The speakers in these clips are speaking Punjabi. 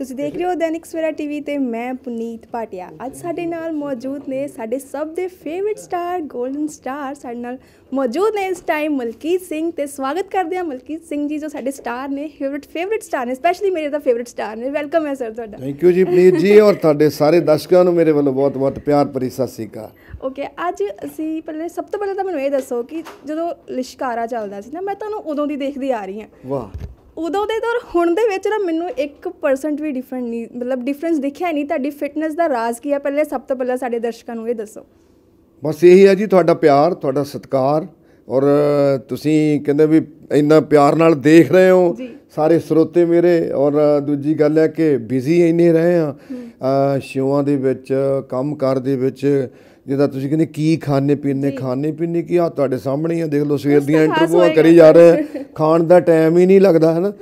ਤੁਸੀਂ ਦੇਖ ਰਹੇ ਹੋ ਦੈਨਿਕ ਸਵੇਰਾ ਟੀਵੀ ਤੇ ਮੈਂ ਪੁਨੀਤ ਪਾਟਿਆ ਅੱਜ ਸਾਡੇ ਨਾਲ ਮੌਜੂਦ ਨੇ ਸਾਡੇ ਸਭ ਦੇ ਫੇਵਰਿਟ ਸਟਾਰ 골ਡਨ ਸਟਾਰ ਸਾਡੇ ਨਾਲ ਮੌਜੂਦ ਨੇ ਇਸ ਟਾਈਮ ਮਲਕੀਤ ਸਿੰਘ ਤੇ ਸਵਾਗਤ ਕਰਦੇ ਹਾਂ ਮਲਕੀਤ ਸਿੰਘ ਜੀ ਜੋ ਸਾਡੇ ਸਟਾਰ ਨੇ ਫੇਵਰਿਟ ਫੇਵਰਿਟ ਸਟਾਰ ਨੇ ਸਪੈਸ਼ਲੀ ਮੇਰੇ ਦਾ ਫੇਵਰਿਟ ਸਟਾਰ ਨੇ ਵੈਲਕਮ ਹੈ ਸਰ ਤੁਹਾਡਾ ਥੈਂਕ ਯੂ ਜੀ ਪਲੀਜ਼ ਜੀ ਔਰ ਤੁਹਾਡੇ ਸਾਰੇ ਦਰਸ਼ਕਾਂ ਨੂੰ ਮੇਰੇ ਵੱਲੋਂ ਬਹੁਤ-ਬਹੁਤ ਪਿਆਰ ਭਰੀ ਸਤਿ ਸ੍ਰੀ ਅਕਾਲ ਓਕੇ ਅੱਜ ਅਸੀਂ ਪਹਿਲੇ ਸਭ ਤੋਂ ਪਹਿਲਾਂ ਤਾਂ ਮੈਨੂੰ ਇਹ ਦੱਸੋ ਕਿ ਜਦੋਂ ਲਿਸ਼ਕਾਰਾ ਚੱਲਦਾ ਸੀ ਨਾ ਮੈਂ ਤੁਹਾਨੂੰ ਉਦੋਂ ਦੀ ਦੇਖਦੀ ਆ ਰਹੀ ਹਾਂ ਵਾਹ ਉਦੋਂ ਦੇ ਦੌਰ ਹੁਣ ਦੇ ਵਿੱਚ ਨਾ ਮੈਨੂੰ 1% ਵੀ ਡਿਫਰੈਂਟ ਨਹੀਂ ਮਤਲਬ ਡਿਫਰੈਂਸ ਦਿਖਿਆ ਨਹੀਂ ਤੁਹਾਡੀ ਫਿਟਨੈਸ ਦਾ ਰਾਜ਼ ਕੀ ਹੈ ਪਹਿਲੇ ਸਭ ਤੋਂ ਪਹਿਲਾਂ ਸਾਡੇ ਦਰਸ਼ਕਾਂ ਨੂੰ ਇਹ ਦੱਸੋ ਬਸ ਇਹੀ ਹੈ ਜੀ ਤੁਹਾਡਾ ਪਿਆਰ ਤੁਹਾਡਾ ਸਤਿਕਾਰ ਔਰ ਤੁਸੀਂ ਕਹਿੰਦੇ ਵੀ ਇੰਨਾ ਪਿਆਰ ਨਾਲ ਦੇਖ ਰਹੇ ਹੋ ਸਾਰੇ ਸਰੋਤੇ ਮੇਰੇ ਔਰ ਦੂਜੀ ਗੱਲ ਹੈ ਕਿ ਬਿਜ਼ੀ ਇੰਨੇ ਰਹੇ ਆ ਸ਼ੋਆਂ ਦੇ ਵਿੱਚ ਕੰਮ ਦੇ ਵਿੱਚ ਜਿਹਦਾ ਤੁਸੀਂ ਕਹਿੰਦੇ ਕੀ ਖਾਣੇ ਪੀਣੇ ਖਾਣੇ ਪੀਣੇ ਕੀ ਆ ਤੁਹਾਡੇ ਸਾਹਮਣੇ ਆ ਦੇਖ ਲਓ ਸਵੇਰ ਦੀਆਂ ਇੰਟਰਵਿਊਆਂ ਕਰੀ ਜਾ ਰਹੇ ਖਾਣ ਦਾ ਟਾਈਮ ਹੀ ਨਹੀਂ ਲੱਗਦਾ ਹਨਾ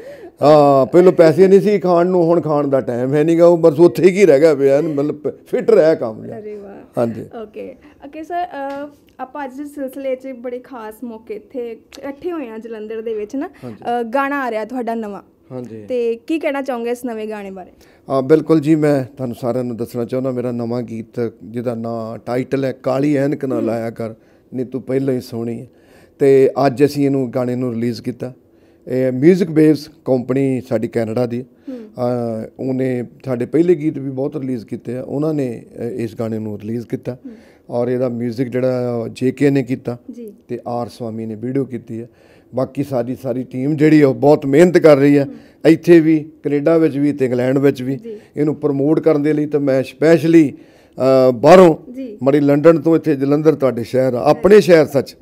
ਆ ਹਾਂ ਪਹਿਲਾਂ ਪੈਸੇ ਨਹੀਂ ਸੀ ਖਾਣ ਨੂੰ ਹੁਣ ਖਾਣ ਦਾ ਟਾਈਮ ਹੈ ਨਹੀਂਗਾ ਉਹ ਬਸ ਉੱਥੇ ਹੀ ਰਹਿ ਗਿਆ ਪਿਆ ਮਤਲਬ ਫਿਟ ਰਹਿ ਕੰਮ ਅਰੇ ਵਾਹ ਹਾਂਜੀ ਓਕੇ ਓਕੇ ਸਰ ਆਪਾਂ ਅੱਜ ਦੇ ਸਿਲਸਿਲੇ 'ਚ ਬੜੇ ਖਾਸ ਮੌਕੇ ਇੱਥੇ ਇਕੱਠੇ ਹੋਏ ਆ ਜਲੰਧਰ ਦੇ ਵਿੱਚ ਨਾ ਗਾਣਾ ਆ ਰਿਹਾ ਤੁਹਾਡਾ ਨਵਾਂ ਹਾਂਜੀ ਤੇ ਕੀ ਕਹਿਣਾ ਚਾਹੋਗੇ ਇਸ ਨਵੇਂ ਗਾਣੇ ਬਾਰੇ ਆ ਬਿਲਕੁਲ ਜੀ ਮੈਂ ਤੁਹਾਨੂੰ ਸਾਰਿਆਂ ਨੂੰ ਦੱਸਣਾ ਚਾਹੁੰਦਾ ਮੇਰਾ ਨਵਾਂ ਗੀਤ ਜਿਹਦਾ ਨਾਮ ਟਾਈਟਲ ਹੈ ਕਾਲੀ ਐਨਕ ਨਾ ਲਾਇਆ ਕਰ ਨਹੀਂ ਤੂੰ ਪਹਿਲਾਂ ਹੀ ਸੋਣੀ ਹੈ ਤੇ ਅੱਜ ਅਸੀਂ ਇਹਨੂੰ ਗਾਣੇ ਨੂੰ ਰਿਲੀਜ਼ ਕੀਤਾ ਇਹ 뮤직 ਬੇਸ ਕੰਪਨੀ ਸਾਡੀ ਕੈਨੇਡਾ ਦੀ ਉਹਨੇ ਸਾਡੇ ਪਹਿਲੇ ਗੀਤ ਵੀ ਬਹੁਤ ਰਿਲੀਜ਼ ਕੀਤੇ ਆ ਉਹਨਾਂ ਨੇ ਇਸ ਗਾਣੇ ਨੂੰ ਰਿਲੀਜ਼ ਕੀਤਾ ਔਰ ਇਹਦਾ 뮤직 ਜਿਹੜਾ ਜੇਕੇ ਨੇ ਕੀਤਾ ਤੇ ਆਰ ਸਵਾਮੀ ਨੇ ਵੀਡੀਓ ਕੀਤੀ ਹੈ ਬਾਕੀ ਸਾਡੀ ਸਾਰੀ ਟੀਮ ਜਿਹੜੀ ਉਹ ਬਹੁਤ ਮਿਹਨਤ ਕਰ ਰਹੀ ਹੈ ਇੱਥੇ ਵੀ ਕੈਨੇਡਾ ਵਿੱਚ ਵੀ ਤੇ ਇੰਗਲੈਂਡ ਵਿੱਚ ਵੀ ਇਹਨੂੰ ਪ੍ਰਮੋਟ ਕਰਨ ਦੇ ਲਈ ਤਾਂ ਮੈਂ ਸਪੈਸ਼ਲੀ ਬਾਹਰੋਂ ਮੜੀ ਲੰਡਨ ਤੋਂ ਇੱਥੇ ਜਲੰਧਰ ਤੁਹਾਡੇ ਸ਼ਹਿਰ ਆ ਆਪਣੇ ਸ਼ਹਿਰ ਸੱਚ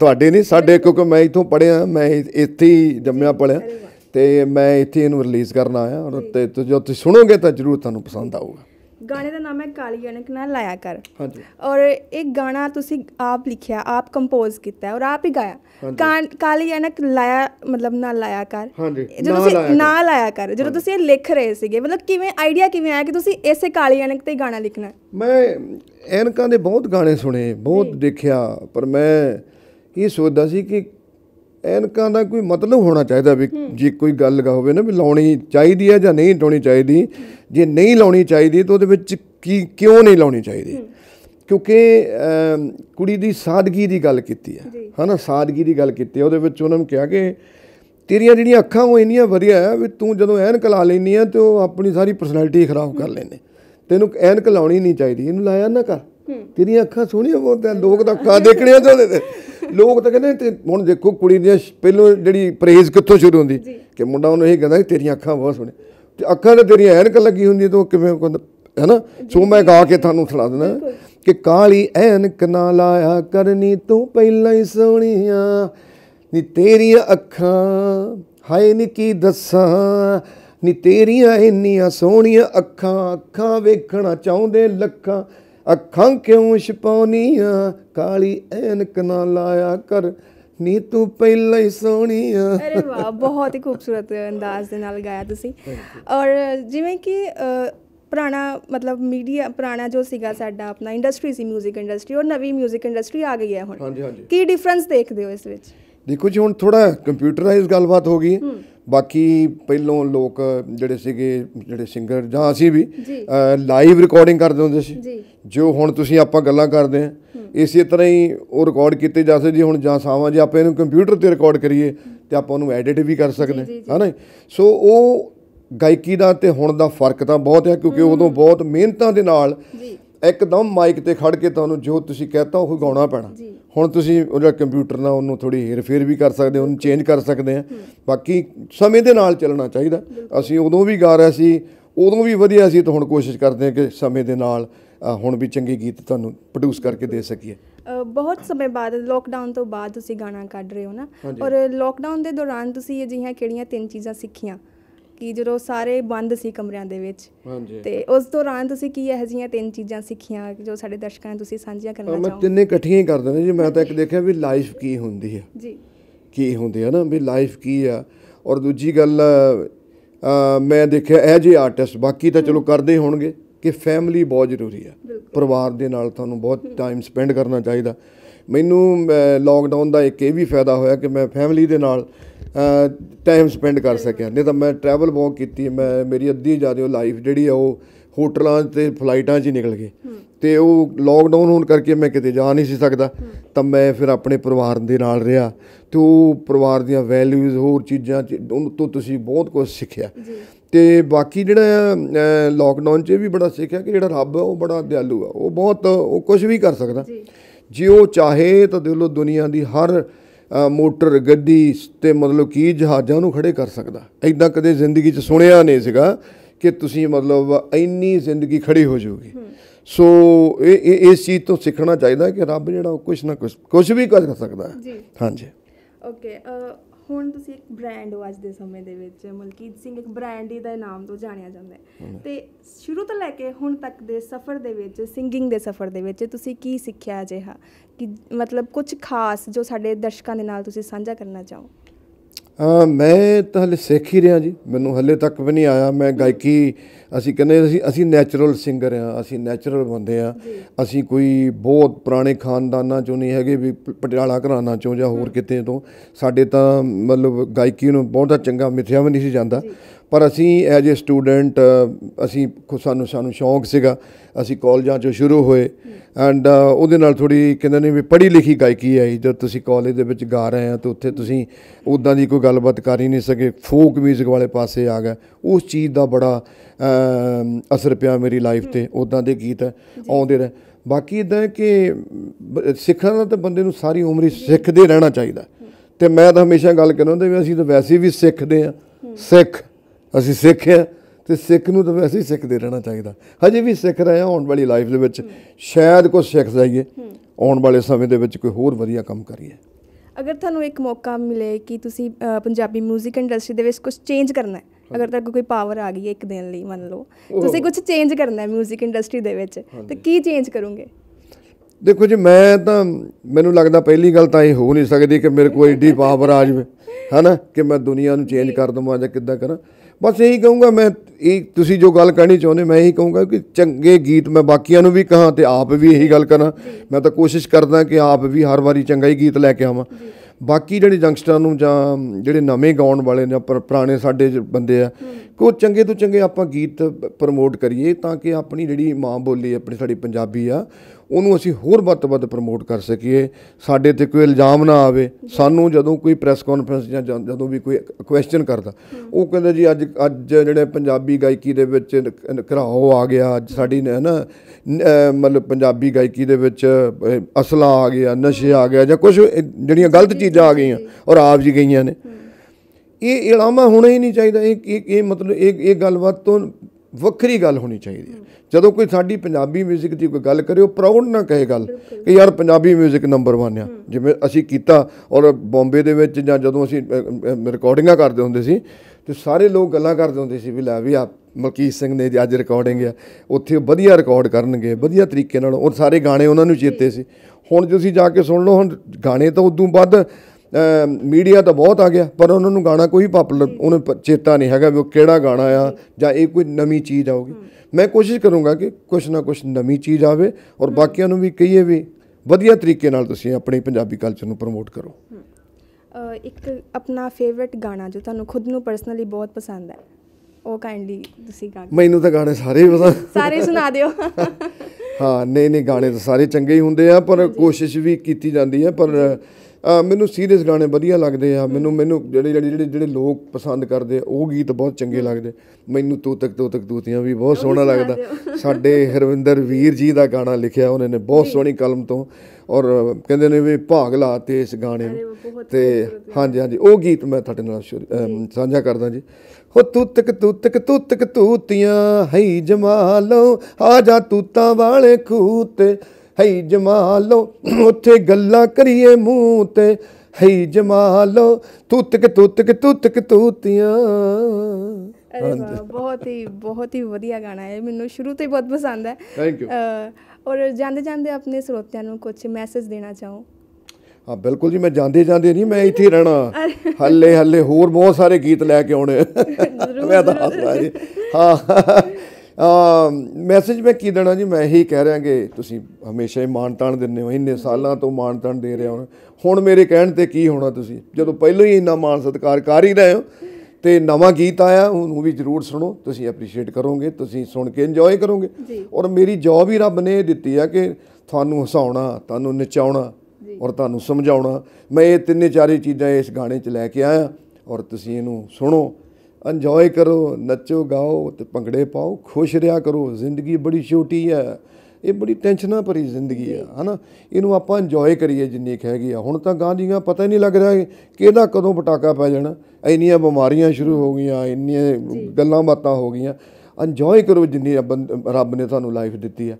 ਤੁਹਾਡੇ ਨਹੀਂ ਸਾਡੇ ਕਿਉਂਕਿ ਮੈਂ ਇਥੋਂ ਪੜਿਆ ਮੈਂ ਇੱਥੇ ਹੀ ਜੰਮਿਆ ਪੜਿਆ ਤੇ ਮੈਂ ਇੱਥੇ ਇਹਨੂੰ ਰਿਲੀਜ਼ ਕਰਨ ਆਇਆ ਤੇ ਜੋ ਤੁਸੀਂ ਸੁਣੋਗੇ ਤਾਂ ਜ਼ਰੂਰ ਤੁਹਾਨੂੰ ਪਸੰਦ ਆਊਗਾ ਗਾਣੇ ਦਾ ਨਾਮ ਹੈ ਕਾਲੀ ਅਣਕ ਨਾਲ ਲਾਇਆ ਕਰ ਹਾਂਜੀ ਔਰ ਇਹ ਗਾਣਾ ਤੁਸੀਂ ਆਪ ਲਿਖਿਆ ਆਪ ਕੰਪੋਜ਼ ਕੀਤਾ ਔਰ ਆਪ ਹੀ ਗਾਇਆ ਕਾਲੀ ਅਣਕ ਲਾਇਆ ਮਤਲਬ ਨਾਲ ਲਾਇਆ ਕਰ ਜਦੋਂ ਤੁਸੀਂ ਨਾ ਲਾਇਆ ਕਰ ਜਦੋਂ ਤੁਸੀਂ ਇਹ ਲਿਖ ਰਹੇ ਸੀਗੇ ਮਤਲਬ ਕਿਵੇਂ ਆਈਡੀਆ ਕਿਵੇਂ ਆਇਆ ਕਿ ਤੁਸੀਂ ਇਸੇ ਕਾਲੀ ਅਣਕ ਤੇ ਗਾਣਾ ਲਿਖਣਾ ਮੈਂ ਐਨਕਾਂ ਦੇ ਬਹੁਤ ਗਾਣੇ ਸੁਣੇ ਬਹੁਤ ਦੇਖਿਆ ਪਰ ਮੈਂ ਇਹ ਸੋਚਦਾ ਸੀ ਕਿ ਐਨਕਾਂ ਦਾ ਕੋਈ ਮਤਲਬ ਹੋਣਾ ਚਾਹੀਦਾ ਵੀ ਜੇ ਕੋਈ ਗੱਲ ਲਗਾ ਹੋਵੇ ਨਾ ਵੀ ਲਾਉਣੀ ਚਾਹੀਦੀ ਹੈ ਜਾਂ ਨਹੀਂ ਲਾਉਣੀ ਚਾਹੀਦੀ ਜੇ ਨਹੀਂ ਲਾਉਣੀ ਚਾਹੀਦੀ ਤਾਂ ਉਹਦੇ ਵਿੱਚ ਕੀ ਕਿਉਂ ਨਹੀਂ ਲਾਉਣੀ ਚਾਹੀਦੀ ਕਿਉਂਕਿ ਕੁੜੀ ਦੀ ਸਾਦਗੀ ਦੀ ਗੱਲ ਕੀਤੀ ਹੈ ਹਨਾ ਸਾਦਗੀ ਦੀ ਗੱਲ ਕੀਤੀ ਉਹਦੇ ਵਿੱਚ ਉਹਨਾਂ ਨੇ ਕਿਹਾ ਕਿ ਤੇਰੀਆਂ ਜਿਹੜੀਆਂ ਅੱਖਾਂ ਉਹ ਇੰਨੀਆਂ ਵਧੀਆ ਆ ਵੀ ਤੂੰ ਜਦੋਂ ਐਨਕ ਲਾ ਲੈਨੀ ਆ ਤੇ ਉਹ ਆਪਣੀ ਸਾਰੀ ਪਰਸਨੈਲਿਟੀ ਖਰਾਬ ਕਰ ਲੈਨੇ ਤੈਨੂੰ ਐਨਕ ਲਾਉਣੀ ਨਹੀਂ ਚਾਹੀਦੀ ਇਹਨੂੰ ਲਾਇਆ ਨਾ ਕਰ ਤੇਰੀਆਂ ਅੱਖਾਂ ਸੋਹਣੀਆਂ ਬਹੁਤ ਆ ਲੋਕ ਤਾਂ ਅੱਖਾਂ ਦੇਖਣੀਆਂ ਚਾਹੁੰਦੇ ਤੇ ਲੋਕ ਤਾਂ ਕਹਿੰਦੇ ਤੇ ਹੁਣ ਦੇਖੋ ਕੁੜੀ ਦੀ ਪਹਿਲੋਂ ਜਿਹੜੀ ਪ੍ਰੇਜ਼ ਕਿੱਥੋਂ ਸ਼ੁਰੂ ਹੁੰਦੀ ਕਿ ਮੁੰਡਾ ਉਹਨੂੰ ਇਹ ਕਹਿੰਦਾ ਕਿ ਤੇਰੀਆਂ ਅੱਖਾਂ ਬਹੁਤ ਸੋਹਣੀਆਂ ਤੇ ਅੱਖਾਂ ਤੇ ਤੇਰੀਆਂ ਐਨਕ ਲੱਗੀ ਹੁੰਦੀ ਤਾਂ ਕਿਵੇਂ ਹੈਨਾ ਸੋ ਮੈਂ ਗਾ ਕੇ ਤੁਹਾਨੂੰ ਸੁਣਾ ਦਿੰਦਾ ਕਿ ਕਾਲੀ ਐਨਕ ਨਾ ਲਾਇਆ ਕਰਨੀ ਤੂੰ ਪਹਿਲਾਂ ਹੀ ਸੋਹਣੀਆਂ ਨੀ ਤੇਰੀਆਂ ਅੱਖਾਂ ਹਾਏ ਨੀ ਕੀ ਦੱਸਾਂ ਨੀ ਤੇਰੀਆਂ ਇੰਨੀਆਂ ਸੋਹਣੀਆਂ ਅੱਖਾਂ ਅੱਖਾਂ ਵੇਖਣਾ ਚਾਹੁੰਦੇ ਲੱਖਾਂ ਅੱਖਾਂ ਕਿਉਂ ਛਪਾਉਣੀਆਂ ਕਾਲੀ ਐਨਕ ਨਾ ਲਾਇਆ ਕਰ ਨੀ ਤੂੰ ਪਹਿਲਾਂ ਹੀ ਸੋਹਣੀ ਆ ਅਰੇ ਵਾਹ ਬਹੁਤ ਹੀ ਖੂਬਸੂਰਤ ਅੰਦਾਜ਼ ਦੇ ਨਾਲ ਗਾਇਆ ਤੁਸੀਂ ਔਰ ਜਿਵੇਂ ਕਿ ਪੁਰਾਣਾ ਮਤਲਬ ਮੀਡੀਆ ਪੁਰਾਣਾ ਜੋ ਸੀਗਾ ਸਾਡਾ ਆਪਣਾ ਇੰਡਸਟਰੀ ਸੀ 뮤직 ਇੰਡਸਟਰੀ ਔਰ ਨਵੀਂ 뮤직 ਇੰਡਸਟਰੀ ਆ ਗਈ ਹੈ ਹੁਣ ਹਾਂਜੀ ਹਾਂਜੀ ਕੀ ਡਿਫਰੈਂਸ ਦੇਖਦੇ ਹੋ ਇਸ ਵਿੱਚ ਦੇਖੋ ਜੀ ਹੁਣ ਥੋੜਾ ਕੰਪਿਊਟਰਾਈਜ਼ ਗੱਲਬਾਤ ਹੋ ਗਈ ਬਾਕੀ ਪਹਿਲੋਂ ਲੋਕ ਜਿਹੜੇ ਸੀਗੇ ਜਿਹੜੇ ਸਿੰਗਰ ਜਾਂ ਅਸੀਂ ਵੀ ਲਾਈਵ ਰਿਕਾਰਡਿੰਗ ਕਰਦੇ ਹੁੰਦੇ ਸੀ ਜੋ ਹੁਣ ਤੁਸੀਂ ਆਪਾਂ ਗੱਲਾਂ ਕਰਦੇ ਆ ਇਸੇ ਤਰ੍ਹਾਂ ਹੀ ਉਹ ਰਿਕਾਰਡ ਕੀਤੇ ਜਾ ਸਕਦੇ ਜੀ ਹੁਣ ਜਾਂ ਸਾਵਾਂ ਜੇ ਆਪਾਂ ਇਹਨੂੰ ਕੰਪਿਊਟਰ ਤੇ ਰਿਕਾਰਡ ਕਰੀਏ ਤੇ ਆਪਾਂ ਉਹਨੂੰ ਐਡਿਟ ਵੀ ਕਰ ਸਕਦੇ ਹਾਂ ਨਾ ਸੋ ਉਹ ਗਾਇਕੀ ਦਾ ਤੇ ਹੁਣ ਦਾ ਫਰਕ ਤਾਂ ਬਹੁਤ ਹੈ ਕਿਉਂਕਿ ਉਦੋਂ ਬਹੁਤ ਮਿਹਨਤਾਂ ਦੇ ਨਾਲ ਜੀ ਇੱਕਦਮ ਮਾਈਕ ਤੇ ਖੜ ਕੇ ਤੁਹਾਨੂੰ ਜੋ ਤੁਸੀਂ ਕਹਤਾ ਉਹ ਗਾਉਣਾ ਪੈਣਾ ਜੀ ਹੁਣ ਤੁਸੀਂ ਉਹਦਾ ਕੰਪਿਊਟਰ ਨਾਲ ਉਹਨੂੰ ਥੋੜੀ ਫੇਰ ਵੀ ਕਰ ਸਕਦੇ ਉਹਨੂੰ ਚੇਂਜ ਕਰ ਸਕਦੇ ਆ ਬਾਕੀ ਸਮੇਂ ਦੇ ਨਾਲ ਚੱਲਣਾ ਚਾਹੀਦਾ ਅਸੀਂ ਉਦੋਂ ਵੀ ਗਾ ਰਿਆ ਸੀ ਉਦੋਂ ਵੀ ਵਧੀਆ ਸੀ ਤਾਂ ਹੁਣ ਕੋਸ਼ਿਸ਼ ਕਰਦੇ ਆ ਕਿ ਸਮੇਂ ਦੇ ਨਾਲ ਹੁਣ ਵੀ ਚੰਗੇ ਗੀਤ ਤੁਹਾਨੂੰ ਪ੍ਰੋਡਿਊਸ ਕਰਕੇ ਦੇ ਸਕੀਏ ਬਹੁਤ ਸਮੇਂ ਬਾਅਦ ਲੋਕਡਾਊਨ ਤੋਂ ਬਾਅਦ ਤੁਸੀਂ ਗਾਣਾ ਕੱਢ ਰਹੇ ਹੋ ਨਾ ਔਰ ਲੋਕਡਾਊਨ ਦੇ ਦੌਰਾਨ ਤੁਸੀਂ ਅਜਿਹੀਆਂ ਕਿਹੜੀਆਂ ਤਿੰਨ ਚੀਜ਼ਾਂ ਸਿੱਖੀਆਂ ਕਿ ਜਦੋਂ ਸਾਰੇ ਬੰਦ ਸੀ ਕਮਰਿਆਂ ਦੇ ਵਿੱਚ ਹਾਂਜੀ ਤੇ ਉਸ ਦੌਰਾਨ ਤੁਸੀਂ ਕੀ ਇਹ ਜਿਹੀਆਂ ਤਿੰਨ ਚੀਜ਼ਾਂ ਸਿੱਖੀਆਂ ਜੋ ਸਾਡੇ ਦਰਸ਼ਕਾਂ ਨੂੰ ਤੁਸੀਂ ਸਾਂਝੀਆਂ ਕਰਨਾ ਚਾਹੋ ਮੈਂ ਤਿੰਨੇ ਇਕੱਠੀਆਂ ਹੀ ਕਰ ਦਿੰਦਾ ਜੀ ਮੈਂ ਤਾਂ ਇੱਕ ਦੇਖਿਆ ਵੀ ਲਾਈਫ ਕੀ ਹੁੰਦੀ ਹੈ ਜੀ ਕੀ ਹੁੰਦੀ ਹੈ ਨਾ ਵੀ ਲਾਈਫ ਕੀ ਆ ਔਰ ਦੂਜੀ ਗੱਲ ਮੈਂ ਦੇਖਿਆ ਇਹ ਜੇ ਆਰਟਿਸਟ ਬਾਕੀ ਤਾਂ ਚਲੋ ਕਰਦੇ ਹੋਣਗੇ ਕਿ ਫੈਮਿਲੀ ਬਹੁਤ ਜ਼ਰੂਰੀ ਆ ਪਰਿਵਾਰ ਦੇ ਨਾਲ ਤੁਹਾਨੂੰ ਬਹੁਤ ਟਾਈਮ ਸਪੈਂਡ ਕਰਨਾ ਚਾਹੀਦਾ ਮੈਨੂੰ ਲਾਕਡਾਊਨ ਦਾ ਇੱਕ ਇਹ ਵੀ ਫਾਇਦਾ ਹੋਇਆ ਕਿ ਮੈਂ ਫੈਮਿਲੀ ਦੇ ਨਾਲ ਟਾਈਮ ਸਪੈਂਡ ਕਰ ਸਕਿਆ ਨਹੀਂ ਤਾਂ ਮੈਂ ਟਰੈਵਲ ਬਹੁਤ ਕੀਤੀ ਮੈਂ ਮੇਰੀ ਅੱਧੀ ਜ਼ਿਆਦਾ ਲਾਈਫ ਜਿਹੜੀ ਆ ਉਹ ਹੋਟਲਾਂ ਤੇ ਫਲਾਈਟਾਂ 'ਚ ਹੀ ਨਿਕਲ ਗਈ ਤੇ ਉਹ ਲਾਕਡਾਊਨ ਹੋਣ ਕਰਕੇ ਮੈਂ ਕਿਤੇ ਜਾ ਨਹੀਂ ਸੀ ਸਕਦਾ ਤਾਂ ਮੈਂ ਫਿਰ ਆਪਣੇ ਪਰਿਵਾਰ ਦੇ ਨਾਲ ਰਿਹਾ ਤੇ ਉਹ ਪਰਿਵਾਰ ਦੀਆਂ ਵੈਲਿਊਜ਼ ਹੋਰ ਚੀਜ਼ਾਂ ਉਹਨਾਂ ਤੋਂ ਤੁਸੀਂ ਬਹੁਤ ਕੁਝ ਸਿੱਖਿਆ ਤੇ ਬਾਕੀ ਜਿਹੜਾ ਲਾਕਡਾਊਨ 'ਚ ਵੀ ਬੜਾ ਸਿੱਖਿਆ ਕਿ ਜਿਹੜਾ ਰੱਬ ਆ ਉਹ ਬੜਾ ਦਿਆਲੂ ਆ ਉਹ ਬਹੁਤ ਉਹ ਕੁਝ ਵੀ ਕਰ ਸਕਦਾ ਜੇ ਉਹ ਚਾਹੇ ਤਾਂ ਲੋ ਦੁਨੀਆ ਦੀ ਹਰ ਮੋਟਰ ਗੱਡੀ ਤੇ ਮਤਲਬ ਕੀ ਜਹਾਜ਼ਾਂ ਨੂੰ ਖੜੇ ਕਰ ਸਕਦਾ ਐਦਾਂ ਕਦੇ ਜ਼ਿੰਦਗੀ 'ਚ ਸੁਣਿਆ ਨਹੀਂ ਸੀਗਾ ਕਿ ਤੁਸੀਂ ਮਤਲਬ ਇੰਨੀ ਜ਼ਿੰਦਗੀ ਖੜੀ ਹੋ ਜੂਗੀ ਸੋ ਇਹ ਇਸ ਚੀਜ਼ ਤੋਂ ਸਿੱਖਣਾ ਚਾਹੀਦਾ ਕਿ ਰੱਬ ਜਿਹੜਾ ਕੁਝ ਨਾ ਕੁਝ ਕੁਝ ਵੀ ਕਰ ਸਕਦਾ ਹੈ ਹਾਂਜੀ ਓਕੇ ਹੁਣ ਤੁਸੀਂ ਇੱਕ ਬ੍ਰਾਂਡ ਹੋ ਅੱਜ ਦੇ ਸਮੇਂ ਦੇ ਵਿੱਚ ਮਲਕੀਤ ਸਿੰਘ ਇੱਕ ਬ੍ਰਾਂਡ ਹੀ ਦਾ ਨਾਮ ਤੋਂ ਜਾਣਿਆ ਜਾਂਦਾ ਹੈ ਤੇ ਸ਼ੁਰੂ ਤੋਂ ਲੈ ਕੇ ਹੁਣ ਤੱਕ ਦੇ ਸਫ਼ਰ ਦੇ ਵਿੱਚ ਸਿੰਗਿੰਗ ਦੇ ਸਫ਼ਰ ਦੇ ਵਿੱਚ ਤੁਸੀਂ ਕੀ ਸਿੱਖਿਆ ਅਜਿਹਾ ਕਿ ਮਤਲਬ ਕੁਝ ਖਾਸ ਜੋ ਸਾਡੇ ਦਰਸ਼ਕਾਂ ਦੇ ਨਾਲ ਤੁਸੀਂ ਸਾਂਝਾ ਕਰਨਾ ਚਾਹੋ ਮੈਂ ਤਾਂ ਹਲੇ ਸਿੱਖ ਹੀ ਰਿਹਾ ਜੀ ਮੈਨੂੰ ਹਲੇ ਤੱਕ ਵੀ ਨਹੀਂ ਆਇਆ ਮੈਂ ਗਾਇਕੀ ਅਸੀਂ ਕਹਿੰਦੇ ਅਸੀਂ ਅਸੀਂ ਨੇਚਰਲ ਸਿੰਗਰ ਆ ਅਸੀਂ ਨੇਚਰਲ ਬੰਦੇ ਆ ਅਸੀਂ ਕੋਈ ਬਹੁਤ ਪੁਰਾਣੇ ਖਾਨਦਾਨਾਂ ਚੋਂ ਨਹੀਂ ਹੈਗੇ ਵੀ ਪਟਿਆਲਾ ਘਰਾਣਾ ਚੋਂ ਜਾਂ ਹੋਰ ਕਿਤੇ ਤੋਂ ਸਾਡੇ ਤਾਂ ਮਤਲਬ ਗਾਇਕੀ ਨੂੰ ਬਹੁਤਾ ਚੰਗਾ ਮਿੱਥਿਆ ਵੀ ਨਹੀਂ ਸੀ ਜਾਂਦਾ ਪਰ ਅਸੀਂ ਐਜ ਅ ਸਟੂਡੈਂਟ ਅਸੀਂ ਸਾਨੂੰ ਸਾਨੂੰ ਸ਼ੌਂਕ ਸੀਗਾ ਅਸੀਂ ਕਾਲਜਾਂ ਚੋਂ ਸ਼ੁਰੂ ਹੋਏ ਐਂਡ ਉਹਦੇ ਨਾਲ ਥੋੜੀ ਕਹਿੰਦੇ ਨੇ ਵੀ ਪੜ੍ਹੀ ਲਿਖੀ ਗਾਇਕੀ ਆਈ ਜਦ ਤੁਸੀਂ ਕਾਲਜ ਦੇ ਵਿੱਚ ਗਾ ਰਹੇ ਆ ਤਾਂ ਉੱਥੇ ਤੁਸੀਂ ਉਦਾਂ ਦੀ ਕੋਈ ਗੱਲਬਾਤ ਕਰ ਹੀ ਨਹੀਂ ਸਕੇ ਫੋਕ 뮤직 ਵਾਲੇ ਪਾਸੇ ਆ ਗਏ ਉਸ ਚੀਜ਼ ਦਾ ਬੜਾ ਅਸਰ ਪਿਆ ਮੇਰੀ ਲਾਈਫ ਤੇ ਉਦਾਂ ਦੇ ਗੀਤ ਆਉਂਦੇ ਰਹੇ ਬਾਕੀ ਇਦਾਂ ਕਿ ਸਿੱਖਣ ਦਾ ਤਾਂ ਬੰਦੇ ਨੂੰ ਸਾਰੀ ਉਮਰ ਹੀ ਸਿੱਖਦੇ ਰਹਿਣਾ ਚਾਹੀਦਾ ਤੇ ਮੈਂ ਤਾਂ ਹਮੇਸ਼ਾ ਗੱਲ ਕਰਦਾ ਹੁੰਦਾ ਵੀ ਅਸੀਂ ਤਾਂ ਵੈਸੇ ਵੀ ਸਿੱਖਦੇ ਆ ਸਿੱਖ ਅਸੀਂ ਸਿੱਖ ਆ ਤੇ ਸਿੱਖ ਨੂੰ ਤਾਂ ਵੈਸੇ ਹੀ ਸਿੱਖਦੇ ਰਹਿਣਾ ਚਾਹੀਦਾ ਹਜੇ ਵੀ ਸਿੱਖ ਰਹੇ ਆਉਣ ਵਾਲੀ ਲਾਈਫ ਦੇ ਵਿੱਚ ਸ਼ਾਇਦ ਕੁਝ ਸਿੱਖ ਜਾਈਏ ਆਉਣ ਵਾਲੇ ਸਮੇਂ ਦੇ ਵਿੱਚ ਕੋਈ ਹੋਰ ਵਧੀਆ ਕੰਮ ਕਰੀਏ ਅਗਰ ਤੁਹਾਨੂੰ ਇੱਕ ਮੌਕਾ ਮਿਲੇ ਕਿ ਤੁਸੀਂ ਪੰਜਾਬੀ 뮤직 ਇੰਡਸਟਰੀ ਦੇ ਵਿੱਚ ਕੁਝ ਚੇਂਜ ਕਰਨਾ ਹੈ ਅਗਰ ਤਾਂ ਕੋਈ ਪਾਵਰ ਆ ਗਈ ਹੈ ਇੱਕ ਦਿਨ ਲਈ ਮੰਨ ਲਓ ਤੁਸੀਂ ਕੁਝ ਚੇਂਜ ਕਰਨਾ ਹੈ 뮤직 ਇੰਡਸਟਰੀ ਦੇ ਵਿੱਚ ਤੇ ਕੀ ਚੇਂਜ ਕਰੋਗੇ ਦੇਖੋ ਜੀ ਮੈਂ ਤਾਂ ਮੈਨੂੰ ਲੱਗਦਾ ਪਹਿਲੀ ਗੱਲ ਤਾਂ ਇਹ ਹੋ ਨਹੀਂ ਸਕਦੀ ਕਿ ਮੇਰੇ ਕੋਲ ਐਡੀ ਪਾਵਰ ਆ ਜਾਵੇ ਹਨਾ ਕਿ ਮੈਂ ਦੁਨੀਆ ਨੂੰ ਚੇਂਜ ਕਰ ਦਵਾਂ ਜਾਂ ਕਿੱਦਾਂ ਕਰਾਂ ਬਸ ਇਹੀ ਕਹੂੰਗਾ ਮੈਂ ਇਹ ਤੁਸੀਂ ਜੋ ਗੱਲ ਕਰਨੀ ਚਾਹੁੰਦੇ ਮੈਂ ਇਹੀ ਕਹੂੰਗਾ ਕਿ ਚੰਗੇ ਗੀਤ ਮੈਂ ਬਾਕੀਆਂ ਨੂੰ ਵੀ ਕਹਾਂ ਤੇ ਆਪ ਵੀ ਇਹੀ ਗੱਲ ਕਰਾਂ ਮੈਂ ਤਾਂ ਕੋਸ਼ਿਸ਼ ਕਰਦਾ ਕਿ ਆਪ ਵੀ ਹਰ ਵਾਰੀ ਚੰਗਾ ਹੀ ਗੀਤ ਲੈ ਕੇ ਆਵਾਂ ਬਾਕੀ ਜਿਹੜੇ ਜੰਗਸਟਰਾਂ ਨੂੰ ਜਾਂ ਜਿਹੜੇ ਨਵੇਂ ਗਾਉਣ ਵਾਲੇ ਨੇ ਪਰ ਪੁਰਾਣੇ ਸਾਡੇ ਬੰਦੇ ਆ ਕੋ ਚੰਗੇ ਤੋਂ ਚੰਗੇ ਆਪਾਂ ਗੀਤ ਪ੍ਰਮੋਟ ਕਰੀਏ ਤਾਂ ਕਿ ਆਪਣੀ ਜਿਹੜੀ ਮਾਂ ਬੋਲੀ ਆਪਣੀ ਸਾਡੀ ਪੰਜਾਬੀ ਆ ਉਹਨੂੰ ਅਸੀਂ ਹੋਰ ਵੱਧ ਤੋਂ ਵੱਧ ਪ੍ਰਮੋਟ ਕਰ ਸਕੀਏ ਸਾਡੇ ਤੇ ਕੋਈ ਇਲਜ਼ਾਮ ਨਾ ਆਵੇ ਸਾਨੂੰ ਜਦੋਂ ਕੋਈ ਪ੍ਰੈਸ ਕਾਨਫਰੰਸ ਜਾਂ ਜਦੋਂ ਵੀ ਕੋਈ ਕੁਐਸਚਨ ਕਰਦਾ ਉਹ ਕਹਿੰਦਾ ਜੀ ਅੱਜ ਅੱਜ ਜਿਹੜੇ ਪੰਜਾਬੀ ਗਾਇਕੀ ਦੇ ਵਿੱਚ ਘਰਾਓ ਆ ਗਿਆ ਅੱਜ ਸਾਡੀ ਹੈ ਨਾ ਮਤਲਬ ਪੰਜਾਬੀ ਗਾਇਕੀ ਦੇ ਵਿੱਚ ਅਸਲਾ ਆ ਗਿਆ ਨਸ਼ੇ ਆ ਗਿਆ ਜਾਂ ਕੁਝ ਜਿਹੜੀਆਂ ਗਲਤ ਚੀਜ਼ਾਂ ਆ ਗਈਆਂ ਔਰ ਆਪ ਜੀ ਗਈਆਂ ਨੇ ਇਹ ਇਲਾਮਾ ਹੋਣਾ ਹੀ ਨਹੀਂ ਚਾਹੀਦਾ ਇਹ ਇਹ ਮਤਲਬ ਇਹ ਇਹ ਗੱਲਬਾਤ ਤੋਂ ਵੱਖਰੀ ਗੱਲ ਹੋਣੀ ਚਾਹੀਦੀ ਹੈ ਜਦੋਂ ਕੋਈ ਸਾਡੀ ਪੰਜਾਬੀ 뮤직 ਦੀ ਕੋਈ ਗੱਲ ਕਰੇ ਉਹ ਪ੍ਰਾਊਡ ਨਾ ਕਹੇ ਗੱਲ ਕਿ ਯਾਰ ਪੰਜਾਬੀ 뮤직 ਨੰਬਰ 1 ਆ ਜਿਵੇਂ ਅਸੀਂ ਕੀਤਾ ਔਰ ਬੰਬੇ ਦੇ ਵਿੱਚ ਜਾਂ ਜਦੋਂ ਅਸੀਂ ਰਿਕਾਰਡਿੰਗਾਂ ਕਰਦੇ ਹੁੰਦੇ ਸੀ ਤੇ ਸਾਰੇ ਲੋਕ ਗੱਲਾਂ ਕਰਦੇ ਹੁੰਦੇ ਸੀ ਵੀ ਲੈ ਵੀ ਆ ਮਲਕੀਤ ਸਿੰਘ ਨੇ ਅੱਜ ਰਿਕਾਰਡਿੰਗ ਆ ਉੱਥੇ ਵਧੀਆ ਰਿਕਾਰਡ ਕਰਨਗੇ ਵਧੀਆ ਤਰੀਕੇ ਨਾਲ ਔਰ ਸਾਰੇ ਗਾਣੇ ਉਹਨਾਂ ਨੂੰ ਚੇਤੇ ਸੀ ਹੁਣ ਤੁਸੀਂ ਜਾ ਕੇ ਸੁਣ ਲਓ ਹੁਣ ਗਾਣੇ ਤਾਂ ਉਦੋਂ ਵੱਧ ਮੀਡੀਆ ਤਾਂ ਬਹੁਤ ਆ ਗਿਆ ਪਰ ਉਹਨਾਂ ਨੂੰ ਗਾਣਾ ਕੋਈ ਪਪੂਲਰ ਉਹਨੂੰ ਚੇਤਾ ਨਹੀਂ ਹੈਗਾ ਵੀ ਉਹ ਕਿਹੜਾ ਗਾਣਾ ਆ ਜਾਂ ਇਹ ਕੋਈ ਨਵੀਂ ਚੀਜ਼ ਆਉਗੀ ਮੈਂ ਕੋਸ਼ਿਸ਼ ਕਰੂੰਗਾ ਕਿ ਕੁਛ ਨਾ ਕੁਛ ਨਵੀਂ ਚੀਜ਼ ਆਵੇ ਔਰ ਬਾਕੀਆਂ ਨੂੰ ਵੀ ਕਹੀਏ ਵੀ ਵਧੀਆ ਤਰੀਕੇ ਨਾਲ ਤੁਸੀਂ ਆਪਣੇ ਪੰਜਾਬੀ ਕਲਚਰ ਨੂੰ ਪ੍ਰਮੋਟ ਕਰੋ ਇੱਕ ਆਪਣਾ ਫੇਵਰਿਟ ਗਾਣਾ ਜੋ ਤੁਹਾਨੂੰ ਖੁਦ ਨੂੰ ਪਰਸਨਲੀ ਬਹੁਤ ਪਸੰਦ ਹੈ ਉਹ ਕਾਈਂਡਲੀ ਤੁਸੀਂ ਗਾ ਮੈਨੂੰ ਤਾਂ ਗਾਣੇ ਸਾਰੇ ਪਸੰਦ ਸਾਰੇ ਸੁਣਾ ਦਿਓ ਹਾਂ ਨਹੀਂ ਨਹੀਂ ਗਾਣੇ ਤਾਂ ਸਾਰੇ ਚੰਗੇ ਹੀ ਹੁੰਦੇ ਆ ਪਰ ਕੋਸ਼ਿਸ਼ ਵੀ ਕੀਤੀ ਜਾਂਦੀ ਹੈ ਪਰ ਮੈਨੂੰ ਸੀਰੀਅਸ ਗਾਣੇ ਵਧੀਆ ਲੱਗਦੇ ਆ ਮੈਨੂੰ ਮੈਨੂੰ ਜਿਹੜੇ ਜਿਹੜੇ ਜਿਹੜੇ ਲੋਕ ਪਸੰਦ ਕਰਦੇ ਉਹ ਗੀਤ ਬਹੁਤ ਚੰਗੇ ਲੱਗਦੇ ਮੈਨੂੰ ਤੂੰ ਤੱਕ ਤੱਕ ਤੂਤੀਆਂ ਵੀ ਬਹੁਤ ਸੋਹਣਾ ਲੱਗਦਾ ਸਾਡੇ ਹਰਵਿੰਦਰ ਵੀਰ ਜੀ ਦਾ ਗਾਣਾ ਲਿਖਿਆ ਉਹਨੇ ਨੇ ਬਹੁਤ ਸੋਹਣੀ ਕਲਮ ਤੋਂ ਔਰ ਕਹਿੰਦੇ ਨੇ ਵੀ ਭਾਗ ਲਾ ਤੇ ਇਸ ਗਾਣੇ ਤੇ ਹਾਂਜੀ ਹਾਂਜੀ ਉਹ ਗੀਤ ਮੈਂ ਤੁਹਾਡੇ ਨਾਲ ਸਾਂਝਾ ਕਰਦਾ ਜੀ ਹੋ ਤੂਤਕ ਤੂਤਕ ਤੂਤਕ ਤੂਤੀਆਂ ਹਈ ਜਮਾਲੋ ਆ ਜਾ ਤੂਤਾਂ ਵਾਲੇ ਖੂਤੇ ਹਈ ਜਮਾਲੋ ਉੱਥੇ ਗੱਲਾਂ ਕਰੀਏ ਮੂੰਹ ਤੇ ਹਈ ਜਮਾਲੋ ਤੂਤਕ ਤੂਤਕ ਤੂਤਕ ਤੂਤੀਆਂ ਅਰੇ ਬਹੁਤ ਹੀ ਬਹੁਤ ਹੀ ਵਧੀਆ ਗਾਣਾ ਹੈ ਮੈਨੂੰ ਸ਼ੁਰੂ ਤੋਂ ਹੀ ਬਹੁਤ ਪਸੰਦ ਹੈ ਥੈਂਕ ਯੂ ਔਰ ਜਾਂਦੇ ਜਾਂਦੇ ਆਪਣੇ ਸਰੋਤਿਆਂ ਨੂੰ ਕੁਝ ਮੈਸੇਜ ਦੇਣਾ ਚਾਹੋ ਹਾਂ ਬਿਲਕੁਲ ਜੀ ਮੈਂ ਜਾਂਦੇ ਜਾਂਦੇ ਨਹੀਂ ਮੈਂ ਇੱਥੇ ਰਹਿਣਾ ਹੱਲੇ ਹੱਲੇ ਹੋਰ ਬਹੁਤ ਸਾਰੇ ਗੀਤ ਲੈ ਕੇ ਆਉਣੇ ਮੈਂ ਤਾਂ ਹਾਂ ਮੈਸੇਜ ਮੈਂ ਕੀ ਦੇਣਾ ਜੀ ਮੈਂ ਇਹੀ ਕਹਿ ਰਿਹਾ ਕਿ ਤੁਸੀਂ ਹਮੇਸ਼ਾ ਹੀ ਮਾਨ ਤਾਣ ਦਿੰਦੇ ਹੋ ਇੰਨੇ ਸਾਲਾਂ ਤੋਂ ਮਾਨ ਤਾਣ ਦੇ ਰਹੇ ਹੋ ਹੁਣ ਮੇਰੇ ਕਹਿਣ ਤੇ ਕੀ ਹੋਣਾ ਤੁਸੀਂ ਜਦੋਂ ਪਹਿਲਾਂ ਹੀ ਇੰਨਾ ਮਾਨ ਸਤਿਕਾਰ ਕਰ ਹੀ ਰਹੇ ਹੋ ਤੇ ਨਵਾਂ ਗੀਤ ਆਇਆ ਉਹਨੂੰ ਵੀ ਜਰੂਰ ਸੁਣੋ ਤੁਸੀਂ ਐਪਰੀਸ਼ੀਏਟ ਕਰੋਗੇ ਤੁਸੀਂ ਸੁਣ ਕੇ ਇੰਜੋਏ ਕਰੋਗੇ ਔਰ ਮੇਰੀ ਜੌਬ ਹੀ ਰੱਬ ਨੇ ਦਿੱਤੀ ਆ ਕਿ ਤੁਹਾਨੂੰ ਹਸਾਉਣਾ ਤੁਹਾਨੂੰ ਨਚਾਉਣਾ ਔਰ ਤੁਹਾਨੂੰ ਸਮਝਾਉਣਾ ਮੈਂ ਇਹ ਤਿੰਨੇ ਚਾਰੇ ਚੀਜ਼ਾਂ ਇਸ ਗਾਣੇ 'ਚ ਲੈ ਕੇ ਆਇਆ ਔਰ ਤੁਸੀਂ ਇਹਨੂੰ ਸੁਣੋ ਇੰਜੋਏ ਕਰੋ ਨੱਚੋ ਗਾਓ ਤੇ ਭੰਗੜੇ ਪਾਓ ਖੁਸ਼ ਰਿਹਾ ਕਰੋ ਜ਼ਿੰਦਗੀ ਬੜੀ ਛੋਟੀ ਹੈ ਇਹ ਬੜੀ ਟੈਨਸ਼ਨਾਂ ਭਰੀ ਜ਼ਿੰਦਗੀ ਆ ਹਨਾ ਇਹਨੂੰ ਆਪਾਂ ਇੰਜੋਏ ਕਰੀਏ ਜਿੰਨੀ ਕੁ ਹੈਗੀ ਆ ਹੁਣ ਤਾਂ ਗਾਂਧੀਆਂ ਪਤਾ ਹੀ ਨਹੀਂ ਲੱਗ ਰਿਹਾ ਕਿਹਦਾ ਕਦੋਂ ਪਟਾਕਾ ਪੈ ਜਾਣਾ ਇੰਨੀਆਂ ਬਿਮਾਰੀਆਂ ਸ਼ੁਰੂ ਹੋ ਗਈਆਂ ਇੰਨੀਆਂ ਗੱਲਾਂ ਬਾਤਾਂ ਹੋ ਗਈਆਂ ਇੰਜੋਏ ਕਰੋ ਜਿੰਨੀ ਰੱਬ ਨੇ ਤੁਹਾਨੂੰ ਲਾਈਫ ਦਿੱਤੀ ਆ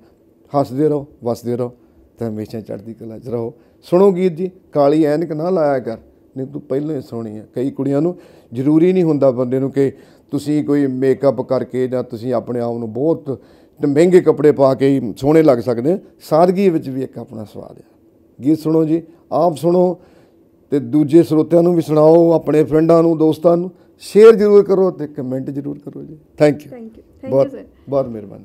ਹੱਸਦੇ ਰਹੋ ਵਸਦੇ ਰਹੋ ਤੇ ਹਮੇਸ਼ਾ ਚੜ੍ਹਦੀ ਕਲਾ 'ਚ ਰਹੋ ਸੁਣੋ ਗੀਤ ਜੀ ਕਾਲੀ ਐਨਕ ਨਾ ਲਾਇਆ ਕਰ ਨਹੀਂ ਤੂੰ ਪਹਿਲਾਂ ਹੀ ਸੋਹਣੀ ਆ ਕਈ ਕੁੜੀਆਂ ਨੂੰ ਜ਼ਰੂਰੀ ਨਹੀਂ ਹੁੰਦਾ ਬੰਦੇ ਨੂੰ ਕਿ ਤੁਸੀਂ ਕੋਈ ਮੇਕਅਪ ਕਰਕੇ ਜਾਂ ਤੁਸੀਂ ਆਪਣੇ ਆਪ ਨੂੰ ਬਹੁਤ ਮਹਿੰਗੇ ਕੱਪੜੇ ਪਾ ਕੇ ਹੀ ਸੋਹਣੇ ਲੱਗ ਸਕਦੇ ਸਾਦਗੀ ਵਿੱਚ ਵੀ ਇੱਕ ਆਪਣਾ ਸਵਾਦ ਹੈ ਗੀਤ ਸੁਣੋ ਜੀ ਆਪ ਸੁਣੋ ਤੇ ਦੂਜੇ ਸਰੋਤਿਆਂ ਨੂੰ ਵੀ ਸੁਣਾਓ ਆਪਣੇ ਫਰੈਂਡਾਂ ਨੂੰ ਦੋਸਤਾਂ ਨੂੰ ਸ਼ੇਅਰ ਜ਼ਰੂਰ ਕਰੋ ਤੇ ਕਮੈਂਟ ਜ਼ਰੂਰ ਕਰੋ ਜੀ ਥੈਂਕ ਯੂ ਥੈਂਕ ਯੂ ਬਹੁਤ ਬਹੁਤ ਮਿਹਰਬਾਨੀ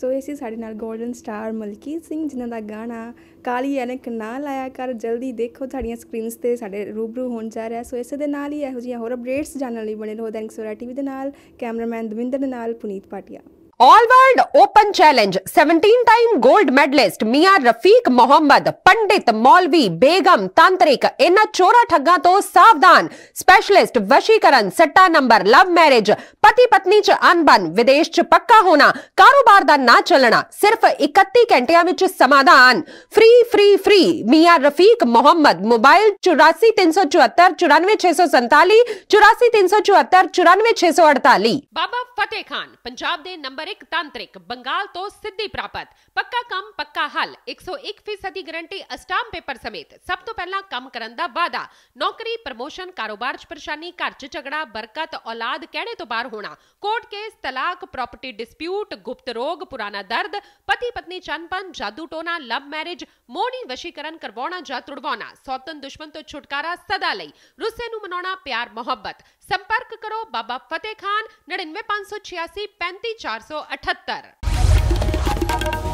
ਸੋ ਇਹ ਸੀ ਸਾਡੇ ਨਾਲ 골ਡਨ ਸਟਾਰ ਮਲਕੀ ਸਿੰਘ ਜਿਨ੍ਹਾਂ ਦਾ ਗਾਣਾ ਕਾਲੀ ਐਨਕ ਨਾ ਲਾਇਆ ਕਰ ਜਲਦੀ ਦੇਖੋ ਤੁਹਾਡੀਆਂ ਸਕਰੀਨਸ ਤੇ ਸਾਡੇ ਰੂਬਰੂ ਹੋਣ ਜਾ ਰਿਹਾ ਸੋ ਇਸੇ ਦੇ ਨਾਲ ਹੀ ਇਹੋ ਜਿਹੀਆਂ ਹੋਰ ਅਪਡੇਟਸ ਜਾਣਨ ਲਈ ਬਣੇ ਰਹੋ ਥੈਂਕਸ ਸਵੇਰਾ ਟੀਵੀ ਦੇ ਨਾਲ ਕੈਮਰਾਮੈਨ ਦਵਿੰਦਰ ਦੇ ਨਾਲ ਪੁਨੀਤ ਪਾਟਿਆ all world open challenge 17 time gold medalist Mian Rafiq Mohammad पंडित मौलवी बेगम तांत्रिक ਇਹਨਾਂ ਚੋਰਾ ਠੱਗਾਂ ਤੋਂ ਸਾਵਧਾਨ ਸਪੈਸ਼ਲਿਸਟ ਵਸ਼ੀਕਰਨ ਸੱਟਾ ਨੰਬਰ ਲਵ ਮੈਰਿਜ ਪਤੀ ਪਤਨੀ ਚ ਅਨਬਨ ਵਿਦੇਸ਼ ਚ ਪੱਕਾ ਹੋਣਾ ਕਾਰੋਬਾਰ ਦਾ ਨਾ ਚੱਲਣਾ ਸਿਰਫ 31 ਘੰਟਿਆਂ ਵਿੱਚ ਸਮਾਧਾਨ free free free Mian Rafiq Muhammad mobile 8437494647 84374 94648 Baba Fateh Khan Punjab ਦੇ ਨੰਬਰ ਵਪਾਰਿਕ ਤਾਂਤਰਿਕ ਬੰਗਾਲ ਤੋਂ ਸਿੱਧੀ ਪ੍ਰਾਪਤ ਪੱਕਾ ਕੰਮ ਪੱਕਾ ਹੱਲ 101% ਗਾਰੰਟੀ ਅਸਟਾਮ ਪੇਪਰ ਸਮੇਤ ਸਭ ਤੋਂ ਪਹਿਲਾਂ ਕੰਮ ਕਰਨ ਦਾ ਵਾਅਦਾ ਨੌਕਰੀ ਪ੍ਰਮੋਸ਼ਨ ਕਾਰੋਬਾਰ 'ਚ ਪਰੇਸ਼ਾਨੀ ਘਰ 'ਚ ਝਗੜਾ ਬਰਕਤ ਔਲਾਦ ਕਹਿਣੇ ਤੋਂ ਬਾਹਰ ਹੋਣਾ ਕੋਰਟ ਕੇਸ ਤਲਾਕ ਪ੍ਰਾਪਰਟੀ ਡਿਸਪਿਊਟ ਗੁਪਤ ਰੋਗ ਪੁਰਾਣਾ ਦਰਦ ਪਤੀ ਪਤਨੀ ਚੰਪਨ ਜਾਦੂ ਟੋਨਾ ਲਵ ਮੈਰਿਜ ਮੋਣੀ ਵਸ਼ੀਕਰਨ ਕਰਵਾਉਣਾ ਜਾਂ ਤੁੜਵਾਉਣਾ ਸੌਤਨ ਦੁਸ਼ਮਣ ਤੋਂ ਛੁਟਕਾਰਾ ਸਦਾ ਲਈ ਰੁੱਸੇ ਨੂੰ ਮਨਾਉਣਾ ਪਿਆਰ ਮੁਹੱਬਤ ਸੰਪਰਕ ਕਰੋ ਬਾਬਾ ਫਤਿਹ ਖਾਨ 99586 35478